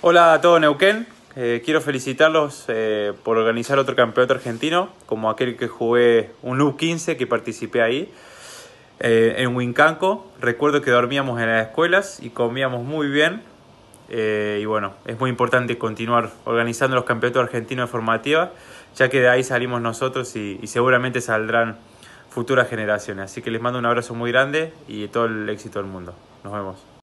Hola a todo Neuquén, eh, quiero felicitarlos eh, por organizar otro campeonato argentino, como aquel que jugué un U15 que participé ahí eh, en Wincanco. Recuerdo que dormíamos en las escuelas y comíamos muy bien. y bueno, es muy importante continuar organizando los campeonatos argentinos de formativa, ya que de ahí salimos nosotros y seguramente saldrán futuras generaciones. Así que les mando un abrazo muy grande y todo el éxito del mundo. Nos vemos.